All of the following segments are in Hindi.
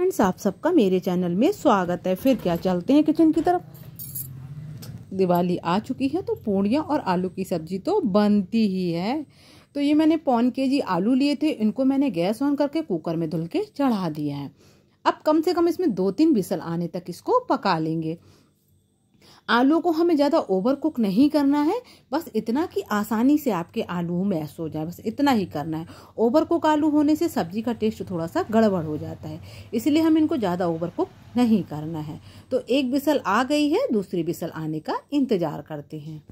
फ्रेंड्स आप सबका मेरे चैनल में स्वागत है फिर क्या चलते हैं किचन की तरफ दिवाली आ चुकी है तो पूड़ियाँ और आलू की सब्जी तो बनती ही है तो ये मैंने पौन के जी आलू लिए थे इनको मैंने गैस ऑन करके कुकर में धुल के चढ़ा दिया है अब कम से कम इसमें दो तीन बिसल आने तक इसको पका लेंगे आलू को हमें ज़्यादा ओवर कुक नहीं करना है बस इतना कि आसानी से आपके आलू मैश हो जाए बस इतना ही करना है ओवर कुक आलू होने से सब्जी का टेस्ट थोड़ा सा गड़बड़ हो जाता है इसलिए हम इनको ज़्यादा ओवर कुक नहीं करना है तो एक बिसल आ गई है दूसरी बिसल आने का इंतज़ार करते हैं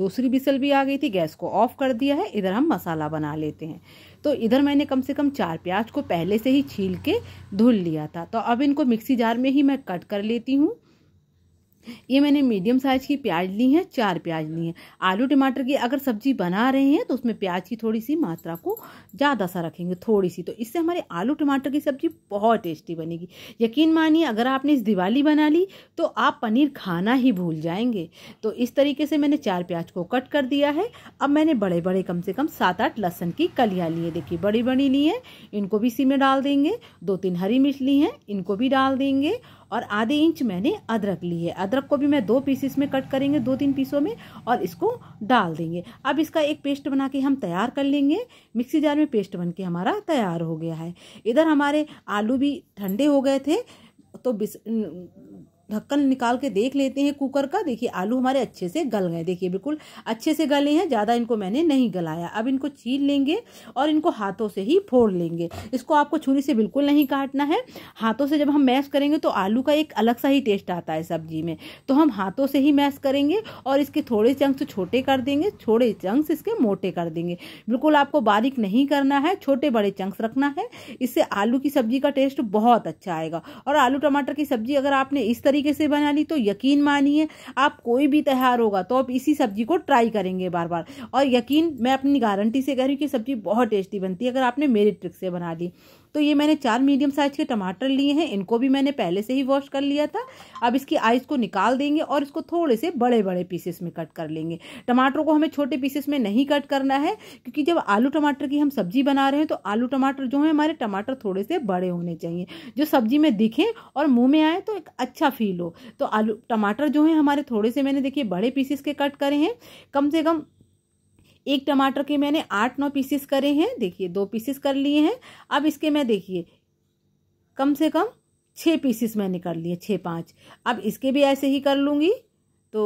दूसरी बिसल भी आ गई थी गैस को ऑफ कर दिया है इधर हम मसाला बना लेते हैं तो इधर मैंने कम से कम चार प्याज को पहले से ही छील के धुल लिया था तो अब इनको मिक्सी जार में ही मैं कट कर लेती हूँ ये मैंने मीडियम साइज़ की प्याज ली है चार प्याज ली हैं आलू टमाटर की अगर सब्जी बना रहे हैं तो उसमें प्याज की थोड़ी सी मात्रा को ज़्यादा सा रखेंगे थोड़ी सी तो इससे हमारे आलू टमाटर की सब्ज़ी बहुत टेस्टी बनेगी यकीन मानिए अगर आपने इस दिवाली बना ली तो आप पनीर खाना ही भूल जाएंगे तो इस तरीके से मैंने चार प्याज को कट कर दिया है अब मैंने बड़े बड़े कम से कम सात आठ लहसन की कलियाँ ली है देखिए बड़ी बड़ी ली हैं इनको भी इसी में डाल देंगे दो तीन हरी मिर्च ली हैं इनको भी डाल देंगे और आधे इंच मैंने अदरक ली है अदरक को भी मैं दो पीसेस में कट करेंगे दो तीन पीसों में और इसको डाल देंगे अब इसका एक पेस्ट बना के हम तैयार कर लेंगे मिक्सी जार में पेस्ट बन के हमारा तैयार हो गया है इधर हमारे आलू भी ठंडे हो गए थे तो ढक्कन निकाल के देख लेते हैं कुकर का देखिए आलू हमारे अच्छे से गल गए देखिए बिल्कुल अच्छे से गले हैं ज़्यादा इनको मैंने नहीं गलाया अब इनको छील लेंगे और इनको हाथों से ही फोड़ लेंगे इसको आपको छुरी से बिल्कुल नहीं काटना है हाथों से जब हम मैश करेंगे तो आलू का एक अलग सा ही टेस्ट आता है सब्जी में तो हम हाथों से ही मैश करेंगे और इसके थोड़े चंक्स छोटे कर देंगे छोड़े चंक्स इसके मोटे कर देंगे बिल्कुल आपको बारीक नहीं करना है छोटे बड़े चंक्स रखना है इससे आलू की सब्जी का टेस्ट बहुत अच्छा आएगा और आलू टमाटर की सब्जी अगर आपने इस तरीके तरीके से बना ली तो यकीन मानिए आप कोई भी त्यौहार होगा तो आप इसी सब्जी को ट्राई करेंगे बार बार और यकीन मैं अपनी गारंटी से कह रही हूँ कि सब्जी बहुत टेस्टी बनती है अगर आपने मेरी ट्रिक से बना ली तो ये मैंने चार मीडियम साइज़ के टमाटर लिए हैं इनको भी मैंने पहले से ही वॉश कर लिया था अब इसकी आइस को निकाल देंगे और इसको थोड़े से बड़े बड़े पीसेस में कट कर लेंगे टमाटरों को हमें छोटे पीसेस में नहीं कट करना है क्योंकि जब आलू टमाटर की हम सब्जी बना रहे हैं तो आलू टमाटर जो है हमारे टमाटर थोड़े से बड़े होने चाहिए जो सब्जी में दिखें और मुँह में आए तो एक अच्छा फील हो तो आलू टमाटर जो है हमारे थोड़े से मैंने देखिए बड़े पीसेस के कट करे हैं कम से कम एक टमाटर के मैंने आठ नौ पीसेस करे हैं देखिए दो पीसेस कर लिए हैं अब इसके मैं देखिए कम से कम छः पीसेस मैंने कर लिए छः पाँच अब इसके भी ऐसे ही कर लूँगी तो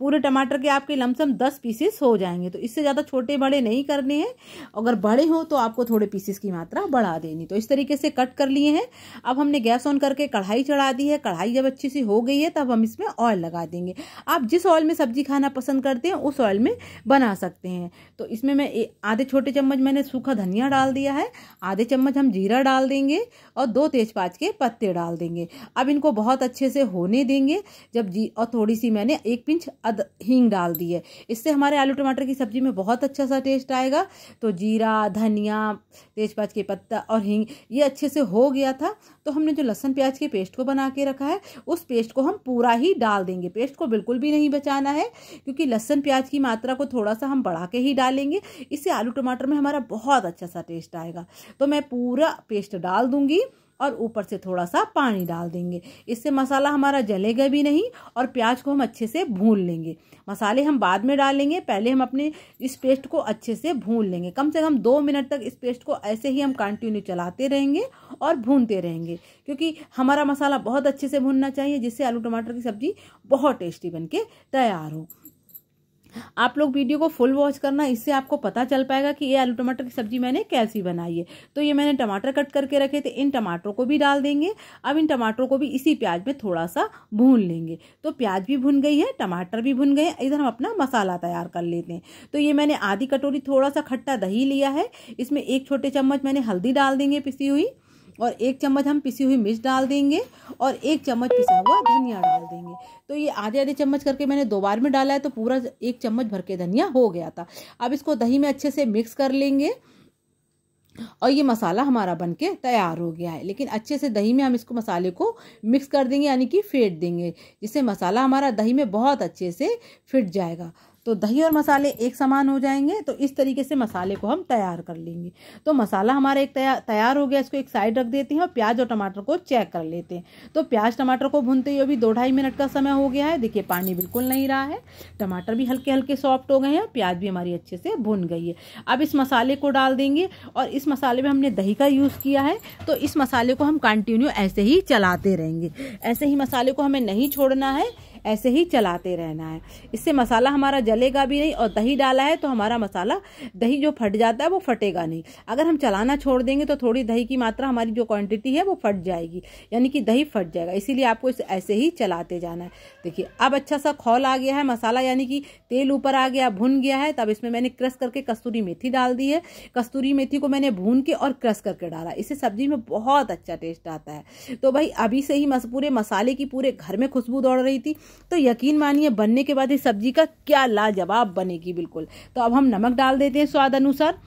पूरे टमाटर के आपके लमसम दस पीसेस हो जाएंगे तो इससे ज़्यादा छोटे बड़े नहीं करने हैं अगर बड़े हों तो आपको थोड़े पीसेस की मात्रा बढ़ा देनी तो इस तरीके से कट कर लिए हैं अब हमने गैस ऑन करके कढ़ाई चढ़ा दी है कढ़ाई जब अच्छी सी हो गई है तब हम इसमें ऑयल लगा देंगे आप जिस ऑयल में सब्जी खाना पसंद करते हैं उस ऑयल में बना सकते हैं तो इसमें मैं आधे छोटे चम्मच मैंने सूखा धनिया डाल दिया है आधे चम्मच हम जीरा डाल देंगे और दो तेजपात के पत्ते डाल देंगे अब इनको बहुत अच्छे से होने देंगे जब जी और थोड़ी सी मैंने एक पिंच अद हींग डाल दी है इससे हमारे आलू टमाटर की सब्ज़ी में बहुत अच्छा सा टेस्ट आएगा तो जीरा धनिया तेजपात के पत्ता और हींग ये अच्छे से हो गया था तो हमने जो लहसन प्याज के पेस्ट को बना के रखा है उस पेस्ट को हम पूरा ही डाल देंगे पेस्ट को बिल्कुल भी नहीं बचाना है क्योंकि लहसन प्याज की मात्रा को थोड़ा सा हम बढ़ा के ही डालेंगे इससे आलू टमाटर में हमारा बहुत अच्छा सा टेस्ट आएगा तो मैं पूरा पेस्ट डाल दूँगी और ऊपर से थोड़ा सा पानी डाल देंगे इससे मसाला हमारा जलेगा भी नहीं और प्याज को हम अच्छे से भून लेंगे मसाले हम बाद में डालेंगे पहले हम अपने इस पेस्ट को अच्छे से भून लेंगे कम से कम दो मिनट तक इस पेस्ट को ऐसे ही हम कंटिन्यू चलाते रहेंगे और भूनते रहेंगे क्योंकि हमारा मसाला बहुत अच्छे से भूनना चाहिए जिससे आलू टमाटर की सब्ज़ी बहुत टेस्टी बन के तैयार हो आप लोग वीडियो को फुल वॉच करना इससे आपको पता चल पाएगा कि ये आलू टमाटर की सब्जी मैंने कैसी बनाई है तो ये मैंने टमाटर कट करके रखे थे इन टमाटरों को भी डाल देंगे अब इन टमाटरों को भी इसी प्याज में थोड़ा सा भून लेंगे तो प्याज भी भुन गई है टमाटर भी भुन गए इधर हम अपना मसाला तैयार कर लेते हैं तो ये मैंने आधी कटोरी थोड़ा सा खट्टा दही लिया है इसमें एक छोटे चम्मच मैंने हल्दी डाल देंगे पिसी हुई और एक चम्मच हम पिसी हुई मिर्च डाल देंगे और एक चम्मच पिसा हुआ धनिया डाल देंगे तो ये आधे आधे चम्मच करके मैंने दो बार में डाला है तो पूरा एक चम्मच भर के धनिया हो गया था अब इसको दही में अच्छे से मिक्स कर लेंगे और ये मसाला हमारा बन के तैयार हो गया है लेकिन अच्छे से दही में हम इसको मसाले को मिक्स कर देंगे यानी कि फेंट देंगे जिससे मसाला हमारा दही में बहुत अच्छे से फिट जाएगा तो दही और मसाले एक समान हो जाएंगे तो इस तरीके से मसाले को हम तैयार कर लेंगे तो मसाला हमारा एक तैयार तैयार हो गया इसको एक साइड रख देते हैं और प्याज और टमाटर को चेक कर लेते हैं तो प्याज टमाटर को भूनते हुए भी दो ढाई मिनट का समय हो गया है देखिए पानी बिल्कुल नहीं रहा है टमाटर भी हल्के हल्के सॉफ्ट हो गए हैं प्याज भी हमारी अच्छे से भुन गई है अब इस मसाले को डाल देंगे और इस मसाले में हमने दही का यूज़ किया है तो इस मसाले को हम कंटिन्यू ऐसे ही चलाते रहेंगे ऐसे ही मसाले को हमें नहीं छोड़ना है ऐसे ही चलाते रहना है इससे मसाला हमारा जलेगा भी नहीं और दही डाला है तो हमारा मसाला दही जो फट जाता है वो फटेगा नहीं अगर हम चलाना छोड़ देंगे तो थोड़ी दही की मात्रा हमारी जो क्वांटिटी है वो फट जाएगी यानी कि दही फट जाएगा इसीलिए आपको इसे ऐसे ही चलाते जाना है देखिए अब अच्छा सा खौल आ गया है मसाला यानी कि तेल ऊपर आ गया भुन गया है तब इसमें मैंने क्रश करके कस्तूरी मेथी डाल दी है कस्तूरी मेथी को मैंने भून के और क्रश करके डाला इससे सब्जी में बहुत अच्छा टेस्ट आता है तो भाई अभी से ही पूरे मसाले की पूरे घर में खुशबू दौड़ रही थी तो यकीन मानिए बनने के बाद इस सब्जी का क्या लाजवाब बनेगी बिल्कुल तो अब हम नमक डाल देते हैं स्वाद अनुसार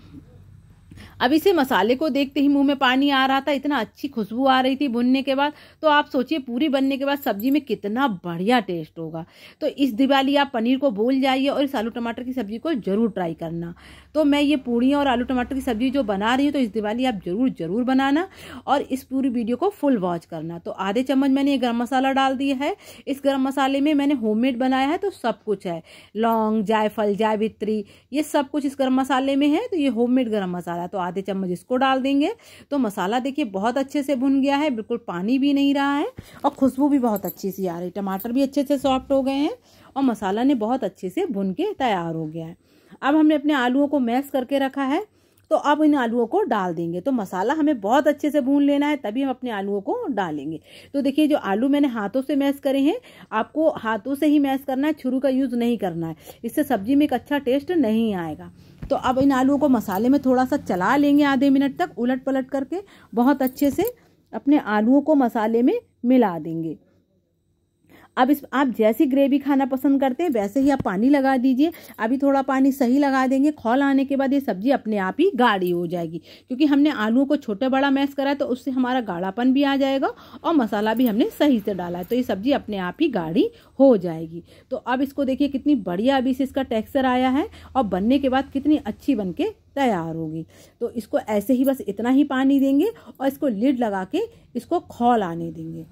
अब इसे मसाले को देखते ही मुंह में पानी आ रहा था इतना अच्छी खुशबू आ रही थी भुनने के बाद तो आप सोचिए पूरी बनने के बाद सब्जी में कितना बढ़िया टेस्ट होगा तो इस दिवाली आप पनीर को भूल जाइए और इस आलू टमाटर की सब्जी को ज़रूर ट्राई करना तो मैं ये पूड़ियाँ और आलू टमाटर की सब्जी जो बना रही हूँ तो इस दिवाली आप ज़रूर ज़रूर बनाना और इस पूरी वीडियो को फुल वॉच करना तो आधे चम्मच मैंने ये गर्म मसाला डाल दिया है इस गर्म मसाले में मैंने होम बनाया है तो सब कुछ है लौंग जायफल जायवित्री ये सब कुछ इस गर्म मसाले में है तो ये होम गर्म मसाला तो आधे चम्मच इसको डाल देंगे तो मसाला देखिए बहुत अच्छे से भुन गया है बिल्कुल पानी भी नहीं रहा है और खुशबू भी बहुत अच्छी सी आ रही टमाटर भी अच्छे से सॉफ्ट हो गए हैं और मसाला ने बहुत अच्छे से भुन के तैयार हो गया है अब हमने अपने आलूओं को मैश करके रखा है तो अब इन आलूओं को डाल देंगे तो मसाला हमें बहुत अच्छे से भून लेना है तभी हम अपने आलूओं को डालेंगे तो देखिए जो आलू मैंने हाथों से मैश करे हैं आपको हाथों से ही मैश करना है छुरू का यूज़ नहीं करना है इससे सब्जी में एक अच्छा टेस्ट नहीं आएगा तो अब इन आलुओं को मसाले में थोड़ा सा चला लेंगे आधे मिनट तक उलट पलट करके बहुत अच्छे से अपने आलूओं को मसाले में मिला देंगे अब इस आप जैसी ग्रेवी खाना पसंद करते हैं वैसे ही आप पानी लगा दीजिए अभी थोड़ा पानी सही लगा देंगे खोल आने के बाद ये सब्जी अपने आप ही गाढ़ी हो जाएगी क्योंकि हमने आलूओं को छोटा बड़ा मैश करा तो उससे हमारा गाढ़ापन भी आ जाएगा और मसाला भी हमने सही से डाला है तो ये सब्जी अपने आप ही गाढ़ी हो जाएगी तो अब इसको देखिए कितनी बढ़िया अभी से इसका टेक्सचर आया है और बनने के बाद कितनी अच्छी बन के तैयार होगी तो इसको ऐसे ही बस इतना ही पानी देंगे और इसको लिड लगा के इसको खौल आने देंगे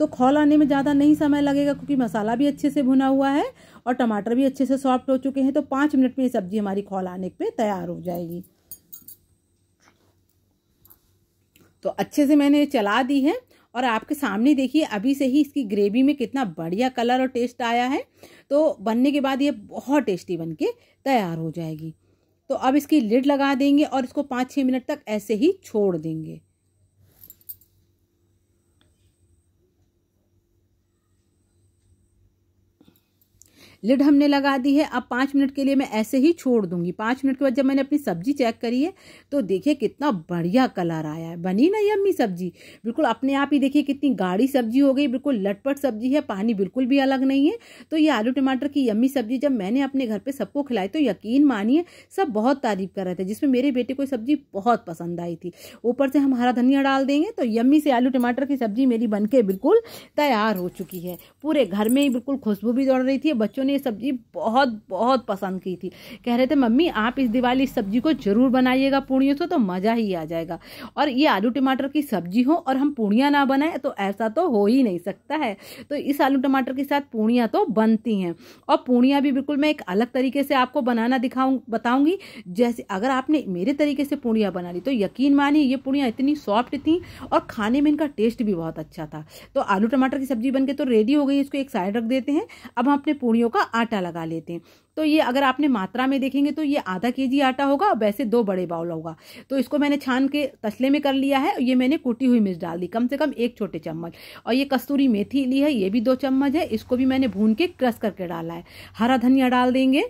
तो खौल आने में ज़्यादा नहीं समय लगेगा क्योंकि मसाला भी अच्छे से भुना हुआ है और टमाटर भी अच्छे से सॉफ्ट हो चुके हैं तो पाँच मिनट में ये सब्ज़ी हमारी खौल आने पर तैयार हो जाएगी तो अच्छे से मैंने चला दी है और आपके सामने देखिए अभी से ही इसकी ग्रेवी में कितना बढ़िया कलर और टेस्ट आया है तो बनने के बाद ये बहुत टेस्टी बन के तैयार हो जाएगी तो अब इसकी लिड लगा देंगे और इसको पाँच छः मिनट तक ऐसे ही छोड़ देंगे लिड हमने लगा दी है अब पाँच मिनट के लिए मैं ऐसे ही छोड़ दूंगी पाँच मिनट के बाद जब मैंने अपनी सब्जी चेक करी है तो देखिए कितना बढ़िया कलर आया है बनी ना यम्मी सब्जी बिल्कुल अपने आप ही देखिए कितनी गाढ़ी सब्जी हो गई बिल्कुल लटपट सब्जी है पानी बिल्कुल भी अलग नहीं है तो ये आलू टमाटर की यम्मी सब्जी जब मैंने अपने घर पर सबको खिलाई तो यकीन मानिए सब बहुत तारीफ कर रहे थे जिसमें मेरे बेटे को सब्जी बहुत पसंद आई थी ऊपर से हम हरा धनिया डाल देंगे तो यम्मी से आलू टमाटर की सब्जी मेरी बन बिल्कुल तैयार हो चुकी है पूरे घर में ही बिल्कुल खुशबू भी दौड़ रही थी बच्चों ने ने ये सब्जी बहुत बहुत पसंद की थी कह रहे थे मम्मी आप इस दिवाली इस सब्जी को जरूर बनाइएगा पूड़ियों से तो मज़ा ही आ जाएगा और ये आलू टमाटर की सब्जी हो और हम पूड़ियाँ ना बनाएं तो ऐसा तो हो ही नहीं सकता है तो इस आलू टमाटर के साथ पूड़ियाँ तो बनती हैं और पूड़ियाँ भी बिल्कुल मैं एक अलग तरीके से आपको बनाना दिखाऊँ बताऊँगी जैसे अगर आपने मेरे तरीके से पूड़ियाँ बना ली तो यकीन मानिए ये पूड़ियाँ इतनी सॉफ्ट थी और खाने में इनका टेस्ट भी बहुत अच्छा था तो आलू टमाटर की सब्जी बनके तो रेडी हो गई इसको एक साइड रख देते हैं अब हम अपने पूड़ियों का का आटा लगा लेते हैं तो ये अगर आपने मात्रा में देखेंगे तो ये आधा के जी आटा होगा और वैसे दो बड़े बाउल होगा तो इसको मैंने छान के तसले में कर लिया है ये मैंने कूटी हुई मिर्च डाल दी कम से कम एक छोटे चम्मच और ये कस्तूरी मेथी ली है ये भी दो चम्मच है इसको भी मैंने भून के क्रश करके डाला है हरा धनिया डाल देंगे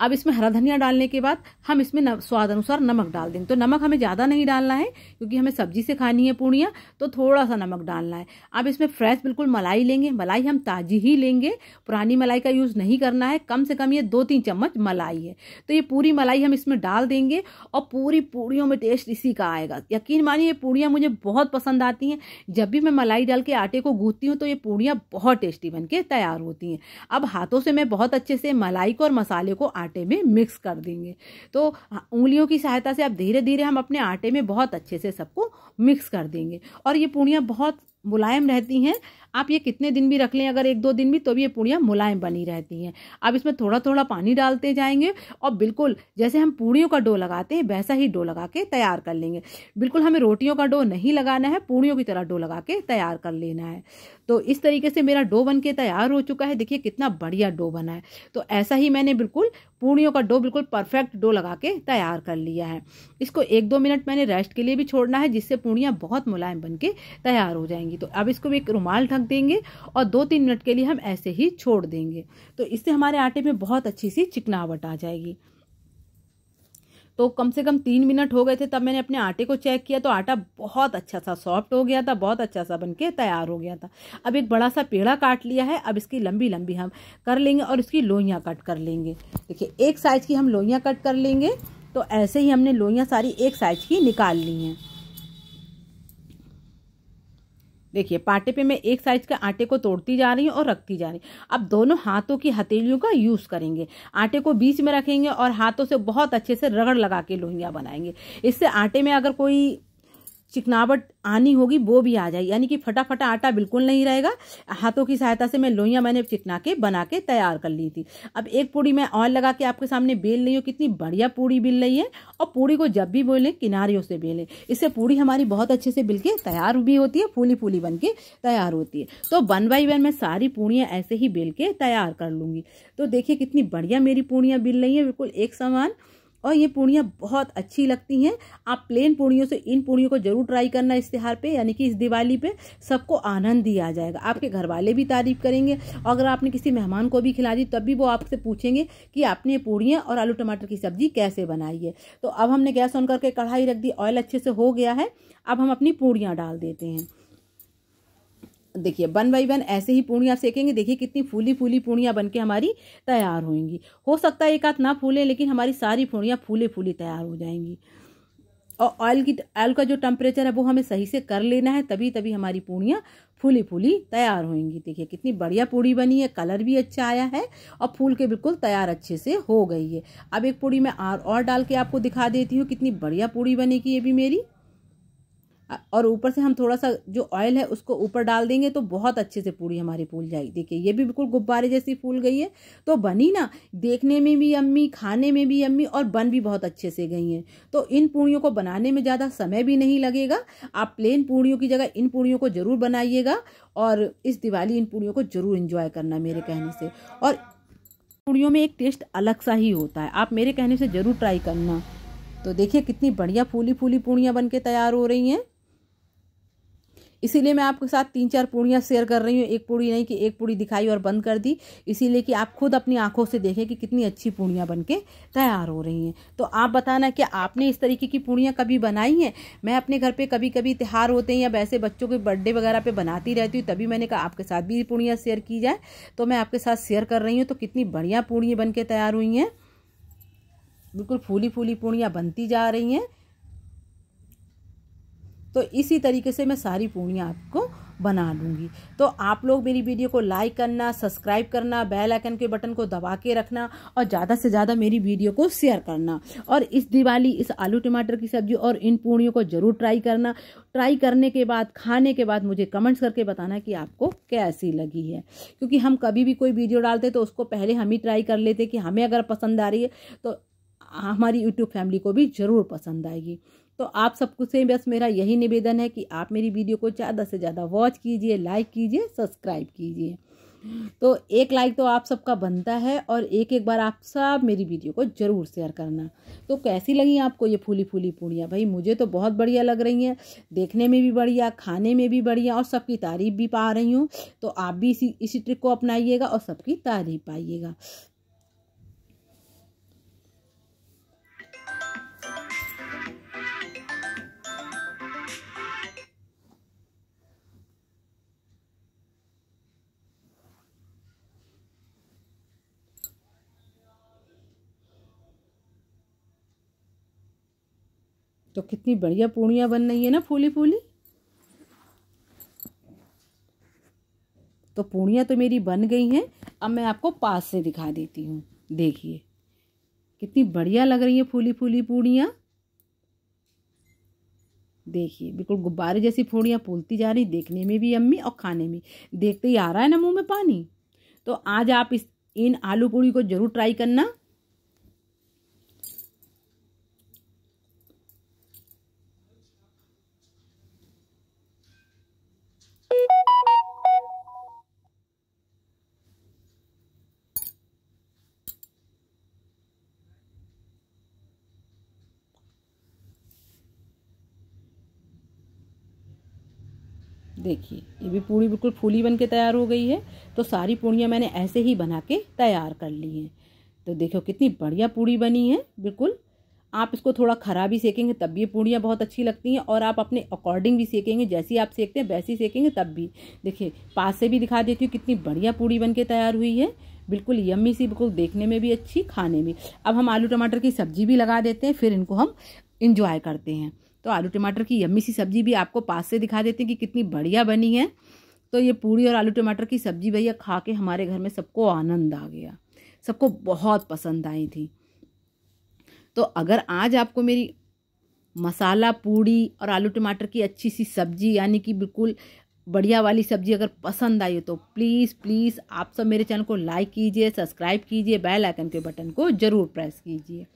अब इसमें हरा धनिया डालने के बाद हम इसमें स्वाद अनुसार नमक डाल देंगे तो नमक हमें ज़्यादा नहीं डालना है क्योंकि हमें सब्जी से खानी है पूड़ियाँ तो थोड़ा सा नमक डालना है अब इसमें फ्रेश बिल्कुल मलाई लेंगे मलाई हम ताज़ी ही लेंगे पुरानी मलाई का यूज़ नहीं करना है कम से कम ये दो तीन चम्मच मलाई है तो ये पूरी मलाई हम इसमें डाल देंगे और पूरी पूड़ियों में टेस्ट इसी का आएगा यकीन मानिए ये पूड़ियाँ मुझे बहुत पसंद आती हैं जब भी मैं मलाई डाल के आटे को गूँथती हूँ तो ये पूड़ियाँ बहुत टेस्टी बन के तैयार होती हैं अब हाथों से मैं बहुत अच्छे से मलाई को और मसाले को आटे में मिक्स कर देंगे तो हाँ, उंगलियों की सहायता से आप धीरे धीरे हम अपने आटे में बहुत अच्छे से सबको मिक्स कर देंगे और ये पूड़ियाँ बहुत मुलायम रहती हैं आप ये कितने दिन भी रख लें अगर एक दो दिन भी तो भी ये पूड़ियाँ मुलायम बनी रहती हैं अब इसमें थोड़ा थोड़ा पानी डालते जाएंगे और बिल्कुल जैसे हम पूड़ियों का डो लगाते हैं वैसा ही डो लगा के तैयार कर लेंगे बिल्कुल हमें रोटियों का डो नहीं लगाना है पूड़ियों की तरह डो लगा के तैयार कर लेना है तो इस तरीके से मेरा डो बन के तैयार हो चुका है देखिए कितना बढ़िया डो बना है तो ऐसा ही मैंने बिल्कुल पूड़ियों का डो बिल्कुल परफेक्ट डो लगा के तैयार कर लिया है इसको एक दो मिनट मैंने रेस्ट के लिए भी छोड़ना है जिससे पूड़ियाँ बहुत मुलायम बन के तैयार हो जाएंगी तो अब इसको एक रुमाल ढक रख देंगे और दो तीन मिनट के लिए हम ऐसे ही छोड़ देंगे तो इससे हमारे आटे में बहुत अच्छी सी चिकनावट आ जाएगी तो कम से कम तीन मिनट हो गए थे तब मैंने अपने आटे को चेक किया तो आटा बहुत अच्छा सा सॉफ्ट हो गया था बहुत अच्छा सा बनके तैयार हो गया था अब एक बड़ा सा पेड़ा काट लिया है अब इसकी लंबी लंबी हम कर लेंगे और इसकी लोइयाँ कट कर लेंगे देखिए एक साइज़ की हम लोइयाँ कट कर लेंगे तो ऐसे ही हमने लोइयाँ सारी एक साइज़ की निकाल ली हैं देखिए पाटे पे मैं एक साइज के आटे को तोड़ती जा रही हूँ और रखती जा रही हूँ अब दोनों हाथों की हथेलियों का यूज़ करेंगे आटे को बीच में रखेंगे और हाथों से बहुत अच्छे से रगड़ लगा के लोहिया बनाएंगे इससे आटे में अगर कोई चिकनावट आनी होगी वो भी आ जाए यानी कि फटाफटा आटा बिल्कुल नहीं रहेगा हाथों की सहायता से मैं लोहिया मैंने चिकना के बना के तैयार कर ली थी अब एक पूड़ी मैं ऑयल लगा के आपके सामने बेल रही हूँ कितनी बढ़िया पूड़ी बिल रही है और पूड़ी को जब भी बोलें किनारियों से बेलें इससे पूड़ी हमारी बहुत अच्छे से बिल के तैयार भी होती है फूली फूली बन के तैयार होती है तो वन बाई वन मैं सारी पूड़ियाँ ऐसे ही बेल के तैयार कर लूँगी तो देखिए कितनी बढ़िया मेरी पूड़ियाँ बिल रही हैं बिल्कुल एक समान और ये पूड़ियाँ बहुत अच्छी लगती हैं आप प्लेन पूड़ियों से इन पूड़ियों को जरूर ट्राई करना इस त्यौहार पे यानी कि इस दिवाली पे सबको आनंद ही आ जाएगा आपके घर वाले भी तारीफ करेंगे और अगर आपने किसी मेहमान को भी खिला दी तब भी वो आपसे पूछेंगे कि आपने ये पूड़ियाँ और आलू टमाटर की सब्जी कैसे बनाई है तो अब हमने गैस ऑन करके कढ़ाई रख दी ऑयल अच्छे से हो गया है अब हम अपनी पूड़ियाँ डाल देते हैं देखिए वन बाई वन ऐसे ही पूड़ियाँ सेकेंगे देखिए कितनी फूली फूली पूड़ियाँ बन के हमारी तैयार होंगी हो सकता है एक आध ना फूलें लेकिन हमारी सारी पूड़ियाँ फूले फूली तैयार हो जाएंगी और ऑयल की ऑयल का जो टेम्परेचर है वो हमें सही से कर लेना है तभी तभी हमारी पूड़ियाँ फूली फूली तैयार होंगी देखिए कितनी बढ़िया पूड़ी बनी है कलर भी अच्छा आया है और फूल के बिल्कुल तैयार अच्छे से हो गई है अब एक पूड़ी मैं और डाल के आपको दिखा देती हूँ कितनी बढ़िया पूड़ी बनेगी ये भी मेरी और ऊपर से हम थोड़ा सा जो ऑयल है उसको ऊपर डाल देंगे तो बहुत अच्छे से पूरी हमारी फूल जाएगी देखिए ये भी बिल्कुल गुब्बारे जैसी फूल गई है तो बनी ना देखने में भी अम्मी खाने में भी अम्मी और बन भी बहुत अच्छे से गई हैं तो इन पूड़ियों को बनाने में ज़्यादा समय भी नहीं लगेगा आप प्लेन पूड़ियों की जगह इन पूड़ियों को ज़रूर बनाइएगा और इस दिवाली इन पूड़ियों को ज़रूर इन्जॉय करना मेरे कहने से और पूड़ियों में एक टेस्ट अलग सा ही होता है आप मेरे कहने से ज़रूर ट्राई करना तो देखिए कितनी बढ़िया फूली फूली पूड़ियाँ बन के तैयार हो रही हैं इसीलिए मैं आपके साथ तीन चार पूड़ियाँ शेयर कर रही हूँ एक पूड़ी नहीं कि एक पूड़ी दिखाई और बंद कर दी इसीलिए कि आप खुद अपनी आंखों से देखें कि कितनी अच्छी पूड़ियाँ बन के तैयार हो रही हैं तो आप बताना कि आपने इस तरीके की पूड़ियाँ कभी बनाई हैं मैं अपने घर पर कभी कभी त्यौहार होते हैं या वैसे बच्चों के बर्थडे वगैरह पर बनाती रहती हूँ तभी मैंने कहा आपके साथ भी पूड़ियाँ शेयर की जाए तो मैं आपके साथ शेयर कर रही हूँ तो कितनी बढ़िया पूड़ियाँ बन के तैयार हुई हैं बिल्कुल फूली फूली पूड़ियाँ बनती जा रही हैं तो इसी तरीके से मैं सारी पूड़ियाँ आपको बना लूँगी तो आप लोग मेरी वीडियो को लाइक करना सब्सक्राइब करना बेल आइकन के बटन को दबा के रखना और ज़्यादा से ज़्यादा मेरी वीडियो को शेयर करना और इस दिवाली इस आलू टमाटर की सब्जी और इन पूड़ियों को ज़रूर ट्राई करना ट्राई करने के बाद खाने के बाद मुझे कमेंट्स करके बताना कि आपको कैसी लगी है क्योंकि हम कभी भी कोई वीडियो डालते तो उसको पहले हम ही ट्राई कर लेते कि हमें अगर पसंद आ रही है तो हमारी यूट्यूब फैमिली को भी ज़रूर पसंद आएगी तो आप सबको से बस मेरा यही निवेदन है कि आप मेरी वीडियो को ज़्यादा से ज़्यादा वॉच कीजिए लाइक कीजिए सब्सक्राइब कीजिए तो एक लाइक तो आप सबका बनता है और एक एक बार आप सब मेरी वीडियो को ज़रूर शेयर करना तो कैसी लगी आपको ये फूली फूली पूड़ियाँ भाई मुझे तो बहुत बढ़िया लग रही हैं देखने में भी बढ़िया खाने में भी बढ़िया और सबकी तारीफ भी पा रही हूँ तो आप भी इसी इसी ट्रिक को अपनाइएगा और सबकी तारीफ पाइएगा तो कितनी बढ़िया पूड़ियाँ बन रही है ना फूली फूली तो पूड़ियाँ तो मेरी बन गई हैं अब मैं आपको पास से दिखा देती हूँ देखिए कितनी बढ़िया लग रही है फूली फूली पूड़ियाँ देखिए बिल्कुल गुब्बारे जैसी पूड़ियाँ फूलती जा रही देखने में भी अम्मी और खाने में देखते ही आ रहा है ना मुंह में पानी तो आज आप इस इन आलू पूड़ी को ज़रूर ट्राई करना देखिए ये भी पूड़ी बिल्कुल फूली बन के तैयार हो गई है तो सारी पूड़ियाँ मैंने ऐसे ही बना के तैयार कर ली हैं तो देखो कितनी बढ़िया पूड़ी बनी है बिल्कुल आप इसको थोड़ा खरा भी सेकेंगे तब भी पूड़ियाँ बहुत अच्छी लगती हैं और आप अपने अकॉर्डिंग भी सेकेंगे जैसी आप सेकते हैं वैसी सेकेंगे तब भी देखिए पास से भी दिखा देती हूँ कितनी बढ़िया पूड़ी बन के तैयार हुई है बिल्कुल यम्मी सी बिल्कुल देखने में भी अच्छी खाने में अब हम आलू टमाटर की सब्जी भी लगा देते हैं फिर इनको हम इंजॉय करते हैं तो आलू टमाटर की यम्मी सी सब्ज़ी भी आपको पास से दिखा देते हैं कि कितनी बढ़िया बनी है तो ये पूड़ी और आलू टमाटर की सब्ज़ी भैया खा के हमारे घर में सबको आनंद आ गया सबको बहुत पसंद आई थी तो अगर आज आपको मेरी मसाला पूड़ी और आलू टमाटर की अच्छी सी सब्ज़ी यानी कि बिल्कुल बढ़िया वाली सब्ज़ी अगर पसंद आई हो तो प्लीज़ प्लीज़ आप सब मेरे चैनल को लाइक कीजिए सब्सक्राइब कीजिए बेल आइकन के बटन को ज़रूर प्रेस कीजिए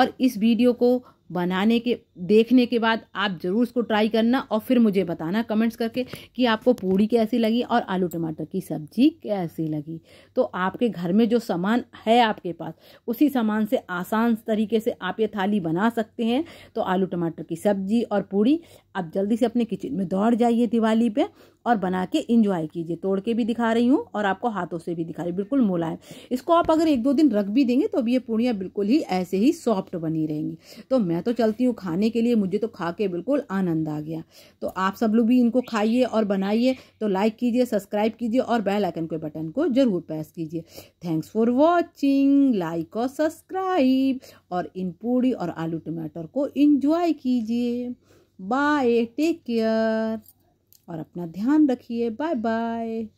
और इस वीडियो को बनाने के देखने के बाद आप ज़रूर उसको ट्राई करना और फिर मुझे बताना कमेंट्स करके कि आपको पूड़ी कैसी लगी और आलू टमाटर की सब्जी कैसी लगी तो आपके घर में जो सामान है आपके पास उसी सामान से आसान तरीके से आप ये थाली बना सकते हैं तो आलू टमाटर की सब्जी और पूड़ी आप जल्दी से अपने किचन में दौड़ जाइए दिवाली पे और बना के इंजॉय कीजिए तोड़ के भी दिखा रही हूँ और आपको हाथों से भी दिखा रही हूँ बिल्कुल मुलायम इसको आप अगर एक दो दिन रख भी देंगे तो अब ये पूड़ियाँ बिल्कुल ही ऐसे ही सॉफ्ट बनी रहेंगी तो मैं तो चलती हूँ खाने के लिए मुझे तो खा के बिल्कुल आनंद आ गया तो आप सब लोग भी इनको खाइए और बनाइए तो लाइक कीजिए सब्सक्राइब कीजिए और बेल आइकन के बटन को ज़रूर प्रेस कीजिए थैंक्स फॉर वॉचिंग लाइक और सब्सक्राइब और इन पूड़ी और आलू टमाटर को इंजॉय कीजिए बाय टेक केयर और अपना ध्यान रखिए बाय बाय